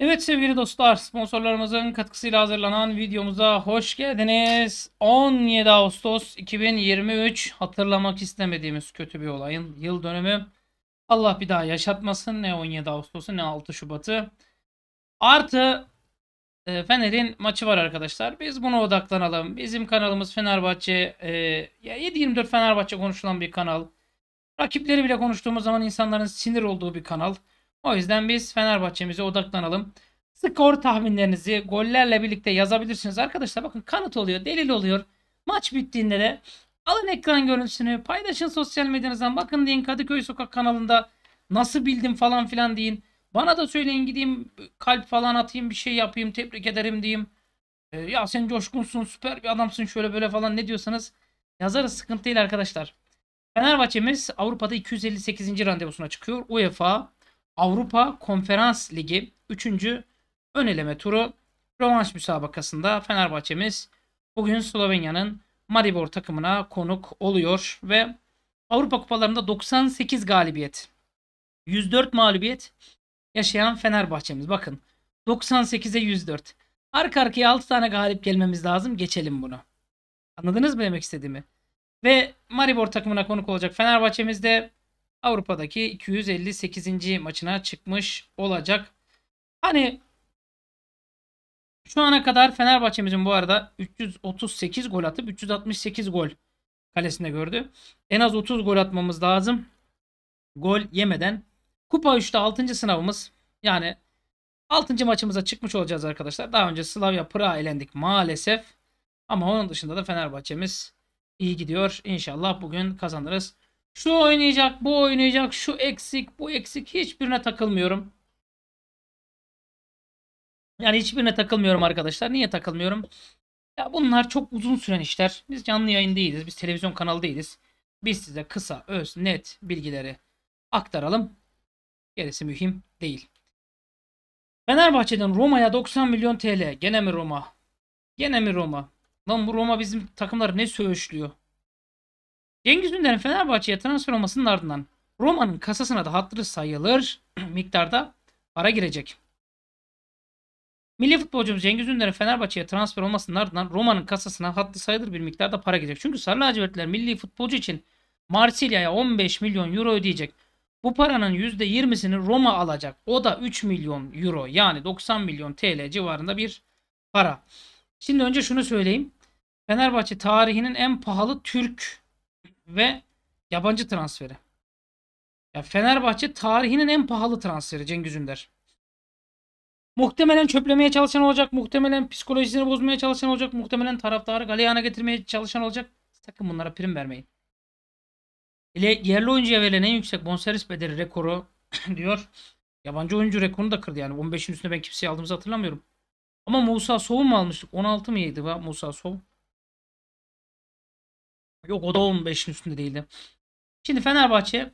Evet sevgili dostlar sponsorlarımızın katkısıyla hazırlanan videomuza hoş geldiniz. 17 Ağustos 2023 hatırlamak istemediğimiz kötü bir olayın yıl dönümü. Allah bir daha yaşatmasın ne 17 Ağustos'u ne 6 Şubat'ı. Artı e, Fener'in maçı var arkadaşlar. Biz buna odaklanalım. Bizim kanalımız Fenerbahçe e, 7-24 Fenerbahçe konuşulan bir kanal. Rakipleri bile konuştuğumuz zaman insanların sinir olduğu bir kanal. O yüzden biz Fenerbahçe'mize odaklanalım. Skor tahminlerinizi gollerle birlikte yazabilirsiniz. Arkadaşlar bakın kanıt oluyor, delil oluyor. Maç bittiğinde de alın ekran görüntüsünü, paylaşın sosyal medyanızdan. Bakın deyin Kadıköy Sokak kanalında nasıl bildim falan filan deyin. Bana da söyleyin gideyim kalp falan atayım bir şey yapayım tebrik ederim diyeyim. E, ya sen coşkunsun süper bir adamsın şöyle böyle falan ne diyorsanız yazarız sıkıntı değil arkadaşlar. Fenerbahçe'miz Avrupa'da 258. randevusuna çıkıyor. UEFA Avrupa Konferans Ligi 3. ön eleme turu rövanş müsabakasında Fenerbahçe'miz bugün Slovenya'nın Maribor takımına konuk oluyor ve Avrupa kupalarında 98 galibiyet, 104 mağlubiyet yaşayan Fenerbahçe'miz. Bakın 98'e 104. Arka arkaya 6 tane galip gelmemiz lazım. Geçelim bunu. Anladınız mı demek istediğimi? Ve Maribor takımına konuk olacak Fenerbahçe'miz de Avrupa'daki 258. maçına çıkmış olacak. Hani şu ana kadar Fenerbahçe'mizin bu arada 338 gol atıp 368 gol kalesinde gördü. En az 30 gol atmamız lazım. Gol yemeden. Kupa 3'te 6. sınavımız. Yani 6. maçımıza çıkmış olacağız arkadaşlar. Daha önce Slavia Praha elendik maalesef. Ama onun dışında da Fenerbahçe'miz iyi gidiyor. İnşallah bugün kazanırız. Şu oynayacak, bu oynayacak, şu eksik, bu eksik. Hiçbirine takılmıyorum. Yani hiçbirine takılmıyorum arkadaşlar. Niye takılmıyorum? Ya bunlar çok uzun süren işler. Biz canlı yayın değiliz. Biz televizyon kanalı değiliz. Biz size kısa, öz, net bilgileri aktaralım. Gerisi mühim değil. Fenerbahçe'den Roma'ya 90 milyon TL. Gene mi Roma? Gene mi Roma? Lan bu Roma bizim takımları ne söğüşlüyor. Cengiz Ünder'in Fenerbahçe'ye transfer olmasının ardından Roma'nın kasasına da hatırı sayılır miktarda para girecek. Milli futbolcumuz Cengiz Ünder'in Fenerbahçe'ye transfer olmasının ardından Roma'nın kasasına hatlı sayılır bir miktarda para girecek. Çünkü Sarı Lacivertler milli futbolcu için Marsilya'ya 15 milyon euro ödeyecek. Bu paranın %20'sini Roma alacak. O da 3 milyon euro yani 90 milyon TL civarında bir para. Şimdi önce şunu söyleyeyim. Fenerbahçe tarihinin en pahalı Türk ve yabancı transferi. Ya Fenerbahçe tarihinin en pahalı transferi Cengiz Ünder. Muhtemelen çöplemeye çalışan olacak. Muhtemelen psikolojisini bozmaya çalışan olacak. Muhtemelen taraftarı galeyana getirmeye çalışan olacak. Sakın bunlara prim vermeyin. Ile yerli oyuncuya verilen en yüksek bonservis bedeli rekoru diyor. Yabancı oyuncu rekorunu da kırdı yani. 15'in üstüne ben kimseyi aldığımızı hatırlamıyorum. Ama Musa soğum mu almıştık? 16 mıydı Musa Sow? Yok o da 15'in üstünde değildi. Şimdi Fenerbahçe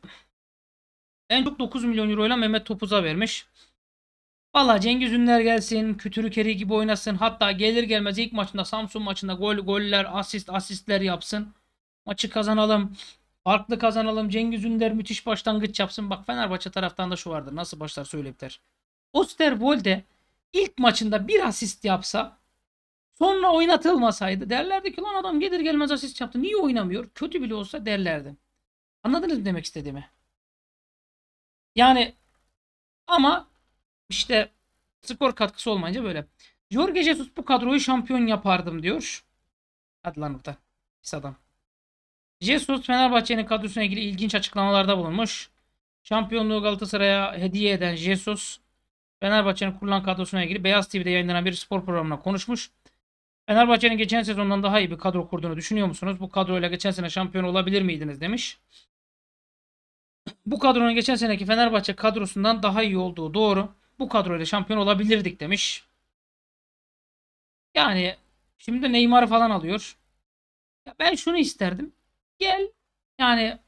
en çok 9 milyon euro ile Mehmet Topuz'a vermiş. Valla Cengiz Ünler gelsin, Kütürü Keri gibi oynasın. Hatta gelir gelmez ilk maçında Samsun maçında gol, goller, asist, asistler yapsın. Maçı kazanalım. Farklı kazanalım. Cengiz Ünder müthiş başlangıç yapsın. Bak Fenerbahçe taraftan da şu vardır. Nasıl başlar söyleyip der. Osterwolde ilk maçında bir asist yapsa Sonra oynatılmasaydı derlerdi ki lan adam gelir gelmez asist yaptı. Niye oynamıyor? Kötü bile olsa derlerdi. Anladınız mı demek istediğimi? Yani ama işte skor katkısı olmayınca böyle. Jorge Jesus bu kadroyu şampiyon yapardım diyor. Hadi lan orada. Pis adam. Jesus Fenerbahçe'nin kadrosuna ilgili ilginç açıklamalarda bulunmuş. Şampiyonluğu Galatasaray'a hediye eden Jesus Fenerbahçe'nin kurulan kadrosuna ilgili Beyaz TV'de yayınlanan bir spor programına konuşmuş. Fenerbahçe'nin geçen sezondan daha iyi bir kadro kurduğunu düşünüyor musunuz? Bu kadroyla geçen sene şampiyon olabilir miydiniz demiş. Bu kadronun geçen seneki Fenerbahçe kadrosundan daha iyi olduğu doğru. Bu kadroyla şampiyon olabilirdik demiş. Yani şimdi de Neymar'ı falan alıyor. Ya ben şunu isterdim. Gel yani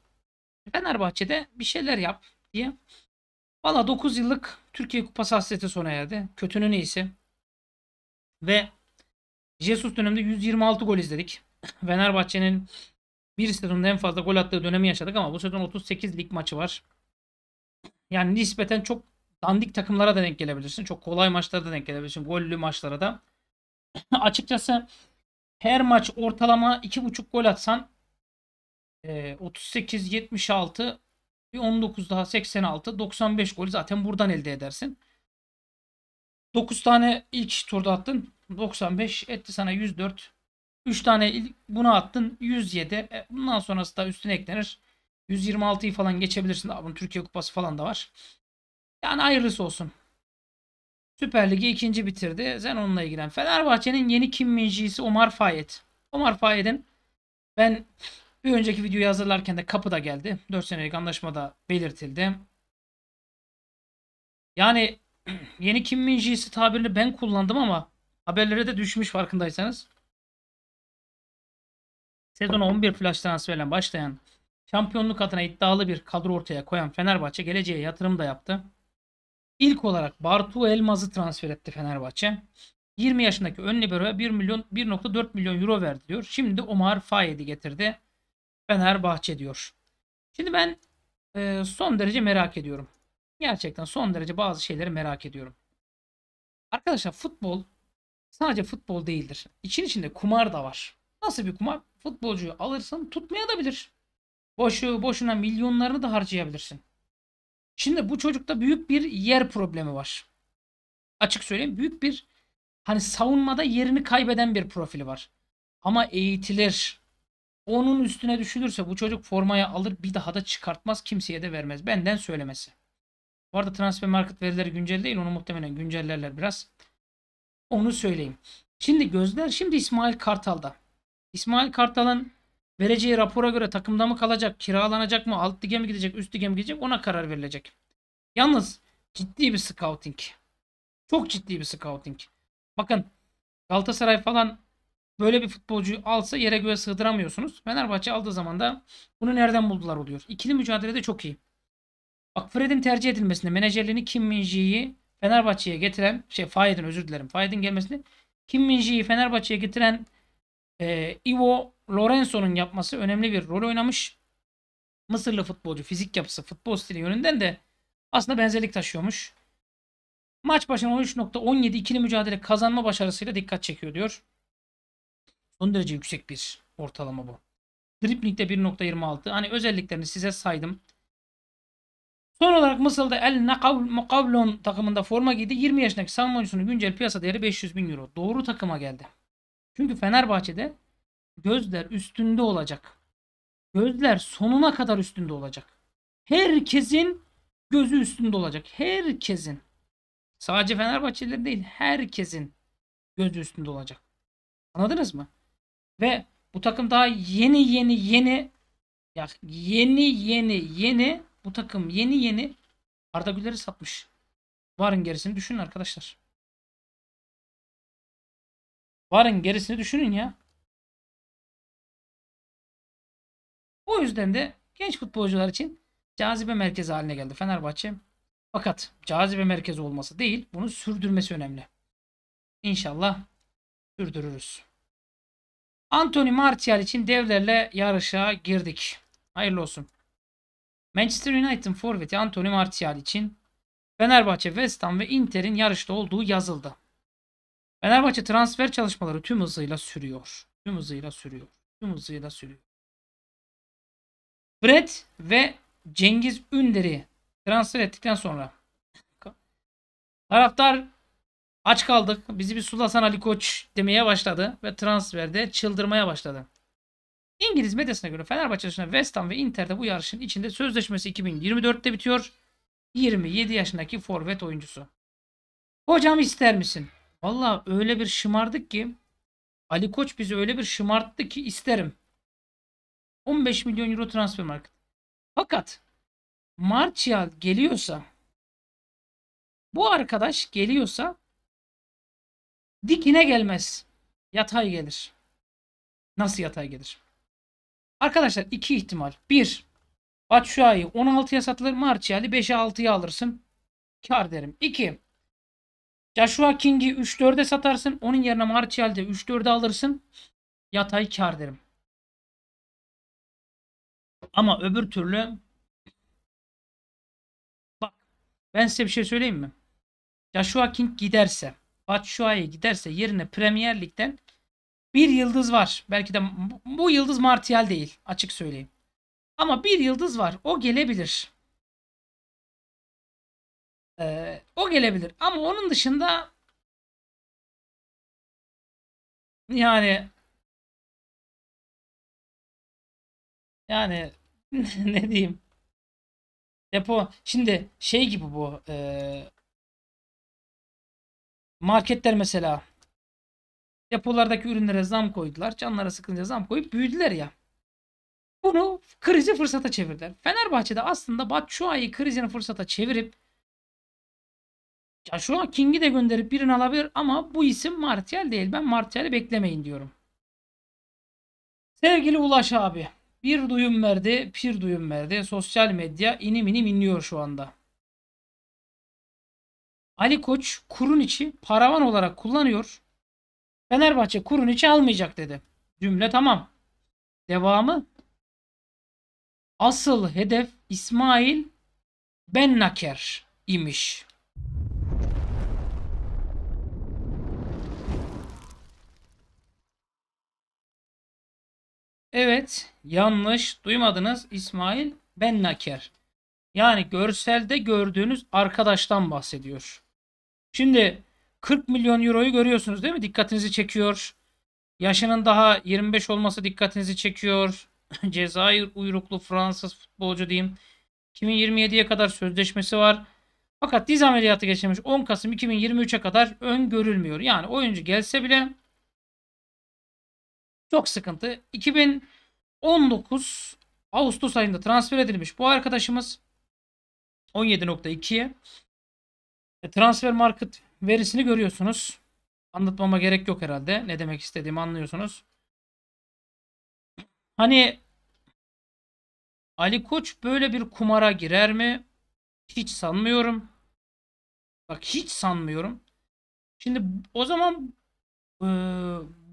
Fenerbahçe'de bir şeyler yap diye. Valla 9 yıllık Türkiye Kupası hasreti sona erdi. Kötünün iyisi. Ve Jesus döneminde 126 gol izledik. Fenerbahçe'nin bir sezonda en fazla gol attığı dönemi yaşadık ama bu sezon 38 lig maçı var. Yani nispeten çok dandik takımlara da denk gelebilirsin. Çok kolay maçlara da denk gelebilirsin. Gollü maçlara da. Açıkçası her maç ortalama 2.5 gol atsan 38, e, 76, bir 19 daha 86, 95 golü zaten buradan elde edersin. 9 tane ilk turda attın. 95 etti sana 104. 3 tane buna attın 107. E, bundan sonrası da üstüne eklenir. 126'yı falan geçebilirsin. Bunun Türkiye Kupası falan da var. Yani hayırlısı olsun. Süper Ligi ikinci bitirdi. Sen onunla ilgilen. Fenerbahçe'nin yeni Kim Minji'si Omar Fayet. Omar Fayet'in ben bir önceki videoyu hazırlarken de kapıda geldi. 4 senelik anlaşmada belirtildi. Yani yeni Kim Minji'si tabirini ben kullandım ama Haberlere de düşmüş farkındaysanız. Sezona 11 flash transferle başlayan şampiyonluk adına iddialı bir kadro ortaya koyan Fenerbahçe geleceğe yatırım da yaptı. İlk olarak Bartu Elmaz'ı transfer etti Fenerbahçe. 20 yaşındaki ön libero'ya 1 milyon 1.4 milyon euro verdi diyor. Şimdi Omar Fayed'i getirdi. Fenerbahçe diyor. Şimdi ben e, son derece merak ediyorum. Gerçekten son derece bazı şeyleri merak ediyorum. Arkadaşlar futbol sadece futbol değildir. İçin içinde kumar da var. Nasıl bir kumar? Futbolcuyu alırsın tutmaya da bilir. Boşu boşuna milyonlarını da harcayabilirsin. Şimdi bu çocukta büyük bir yer problemi var. Açık söyleyeyim büyük bir hani savunmada yerini kaybeden bir profili var. Ama eğitilir. Onun üstüne düşülürse bu çocuk formaya alır bir daha da çıkartmaz kimseye de vermez. Benden söylemesi. Bu arada transfer market verileri güncel değil onu muhtemelen güncellerler biraz. Onu söyleyeyim. Şimdi gözler şimdi İsmail Kartal'da. İsmail Kartal'ın vereceği rapora göre takımda mı kalacak, kiralanacak mı, alt lige mi gidecek, üst lige mi gidecek ona karar verilecek. Yalnız ciddi bir scouting. Çok ciddi bir scouting. Bakın Galatasaray falan böyle bir futbolcuyu alsa yere göğe sığdıramıyorsunuz. Fenerbahçe aldığı zaman da bunu nereden buldular oluyor. İkili mücadelede çok iyi. Bak Fred'in tercih edilmesinde menajerliğini Kim Minji'yi Fenerbahçe'ye getiren şey Faid'in özür dilerim. Faid'in gelmesini Kim Minji'yi Fenerbahçe'ye getiren e, Ivo Lorenzo'nun yapması önemli bir rol oynamış. Mısırlı futbolcu fizik yapısı, futbol stili yönünden de aslında benzerlik taşıyormuş. Maç başına 13.17 ikili mücadele kazanma başarısıyla dikkat çekiyor diyor. Son derece yüksek bir ortalama bu. Dripling'de 1.26. Hani özelliklerini size saydım. Son olarak Mısır'da El Nakavl Mukavlon takımında forma giydi. 20 yaşındaki savunma oyuncusunun güncel piyasa değeri 500 bin euro. Doğru takıma geldi. Çünkü Fenerbahçe'de gözler üstünde olacak. Gözler sonuna kadar üstünde olacak. Herkesin gözü üstünde olacak. Herkesin. Sadece Fenerbahçelilerin değil herkesin gözü üstünde olacak. Anladınız mı? Ve bu takım daha yeni yeni yeni ya yeni yeni yeni bu takım yeni yeni Arda Güler'i satmış. Varın gerisini düşünün arkadaşlar. Varın gerisini düşünün ya. O yüzden de genç futbolcular için cazibe merkezi haline geldi Fenerbahçe. Fakat cazibe merkezi olması değil, bunu sürdürmesi önemli. İnşallah sürdürürüz. Anthony Martial için devlerle yarışa girdik. Hayırlı olsun. Manchester United'ın forveti Anthony Martial için Fenerbahçe, West Ham ve Inter'in yarışta olduğu yazıldı. Fenerbahçe transfer çalışmaları tüm hızıyla sürüyor. Tüm hızıyla sürüyor. Tüm hızıyla sürüyor. Fred ve Cengiz Ünder'i transfer ettikten sonra taraftar aç kaldık. Bizi bir sulasan Ali Koç demeye başladı ve transferde çıldırmaya başladı. İngiliz medyasına göre Fenerbahçe dışında West Ham ve Inter'de bu yarışın içinde sözleşmesi 2024'te bitiyor. 27 yaşındaki forvet oyuncusu. Hocam ister misin? Valla öyle bir şımardık ki Ali Koç bizi öyle bir şımarttı ki isterim. 15 milyon euro transfer market. Fakat Martial geliyorsa bu arkadaş geliyorsa dikine gelmez. Yatay gelir. Nasıl yatay gelir? Arkadaşlar iki ihtimal. Bir, Batshuayi 16'ya satılır. Martial'i 5'e 6'ya alırsın. Kar derim. İki, Joshua King'i 3-4'e satarsın. Onun yerine Martial'de 3-4'e alırsın. Yatay kar derim. Ama öbür türlü bak ben size bir şey söyleyeyim mi? Joshua King giderse Batshuayi giderse yerine Premier Lig'den bir yıldız var. Belki de bu yıldız Martial değil. Açık söyleyeyim. Ama bir yıldız var. O gelebilir. Ee, o gelebilir. Ama onun dışında yani yani ne diyeyim depo şimdi şey gibi bu e, marketler mesela Depolardaki ürünlere zam koydular. Canlara sıkınca zam koyup büyüdüler ya. Bunu krizi fırsata çevirdiler. Fenerbahçe'de aslında şu ayı krizini fırsata çevirip ya şu an King'i de gönderip birini alabilir ama bu isim Martial değil. Ben Martial'i beklemeyin diyorum. Sevgili Ulaş abi. Bir duyum verdi, bir duyum verdi. Sosyal medya inim inim inliyor şu anda. Ali Koç kurun içi paravan olarak kullanıyor. Fenerbahçe Kuruniç'i almayacak dedi. Cümle tamam. Devamı asıl hedef İsmail Bennaker imiş. Evet, yanlış duymadınız. İsmail Bennaker. Yani görselde gördüğünüz arkadaştan bahsediyor. Şimdi 40 milyon euroyu görüyorsunuz değil mi? Dikkatinizi çekiyor. Yaşının daha 25 olması dikkatinizi çekiyor. Cezayir uyruklu Fransız futbolcu diyeyim. 2027'ye kadar sözleşmesi var. Fakat diz ameliyatı geçirmiş 10 Kasım 2023'e kadar öngörülmüyor. Yani oyuncu gelse bile çok sıkıntı. 2019 Ağustos ayında transfer edilmiş bu arkadaşımız 17.2'ye e, transfer market verisini görüyorsunuz. Anlatmama gerek yok herhalde. Ne demek istediğimi anlıyorsunuz. Hani Ali Koç böyle bir kumara girer mi? Hiç sanmıyorum. Bak hiç sanmıyorum. Şimdi o zaman e,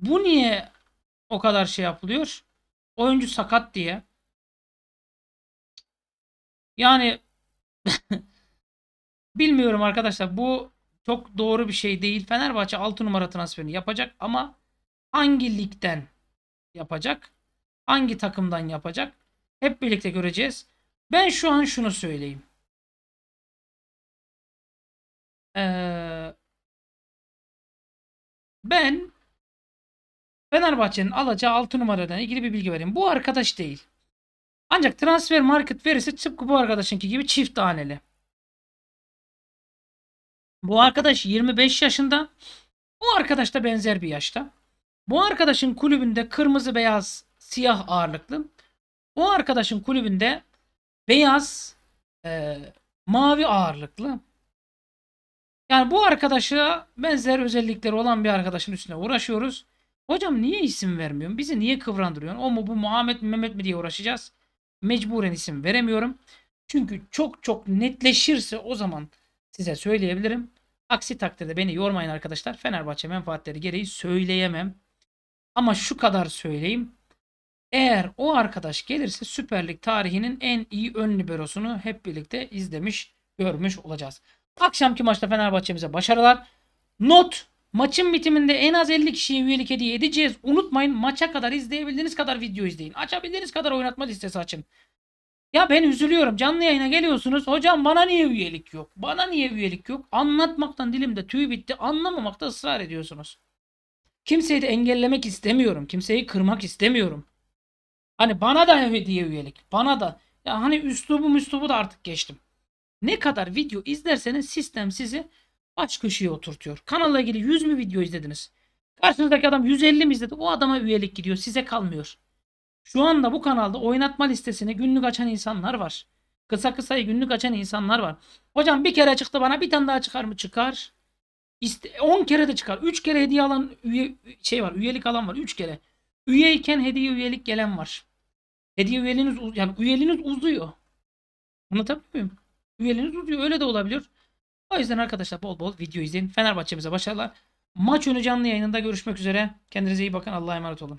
bu niye o kadar şey yapılıyor? Oyuncu sakat diye. Yani bilmiyorum arkadaşlar bu çok doğru bir şey değil. Fenerbahçe 6 numara transferini yapacak ama hangi ligden yapacak? Hangi takımdan yapacak? Hep birlikte göreceğiz. Ben şu an şunu söyleyeyim. Ee, ben Fenerbahçe'nin alacağı 6 numaradan ilgili bir bilgi vereyim. Bu arkadaş değil. Ancak transfer market verisi tıpkı bu arkadaşınki gibi çift haneli. Bu arkadaş 25 yaşında. Bu arkadaş da benzer bir yaşta. Bu arkadaşın kulübünde kırmızı beyaz siyah ağırlıklı. Bu arkadaşın kulübünde beyaz e, mavi ağırlıklı. Yani bu arkadaşa benzer özellikleri olan bir arkadaşın üstüne uğraşıyoruz. Hocam niye isim vermiyorsun? Bizi niye kıvrandırıyorsun? O mu bu Muhammed mi Mehmet mi diye uğraşacağız. Mecburen isim veremiyorum. Çünkü çok çok netleşirse o zaman size söyleyebilirim. Aksi takdirde beni yormayın arkadaşlar. Fenerbahçe menfaatleri gereği söyleyemem. Ama şu kadar söyleyeyim. Eğer o arkadaş gelirse Süper Lig tarihinin en iyi ön liberosunu hep birlikte izlemiş, görmüş olacağız. Akşamki maçta Fenerbahçe'mize başarılar. Not Maçın bitiminde en az 50 kişiye üyelik hediye edeceğiz. Unutmayın maça kadar izleyebildiğiniz kadar video izleyin. Açabildiğiniz kadar oynatma listesi açın. Ya ben üzülüyorum. Canlı yayına geliyorsunuz. Hocam bana niye üyelik yok? Bana niye üyelik yok? Anlatmaktan dilimde tüy bitti. Anlamamakta ısrar ediyorsunuz. Kimseyi de engellemek istemiyorum. Kimseyi kırmak istemiyorum. Hani bana da diye üyelik. Bana da. Ya hani üslubu müslubu da artık geçtim. Ne kadar video izlerseniz sistem sizi baş köşeye oturtuyor. Kanalla ilgili 100 mü video izlediniz? Karşınızdaki adam 150 mi izledi? O adama üyelik gidiyor. Size kalmıyor. Şu anda bu kanalda oynatma listesini günlük açan insanlar var. Kısa kısayı günlük açan insanlar var. Hocam bir kere çıktı bana bir tane daha çıkar mı? Çıkar. 10 kere de çıkar. 3 kere hediye alan üye, şey var. Üyelik alan var. 3 kere. Üyeyken hediye üyelik gelen var. Hediye üyeliğiniz yani üyeliğiniz uzuyor. Anlatabiliyor muyum? Üyeliğiniz uzuyor. Öyle de olabilir. O yüzden arkadaşlar bol bol video izleyin. Fenerbahçe'mize başarılar. Maç önü canlı yayınında görüşmek üzere. Kendinize iyi bakın. Allah'a emanet olun.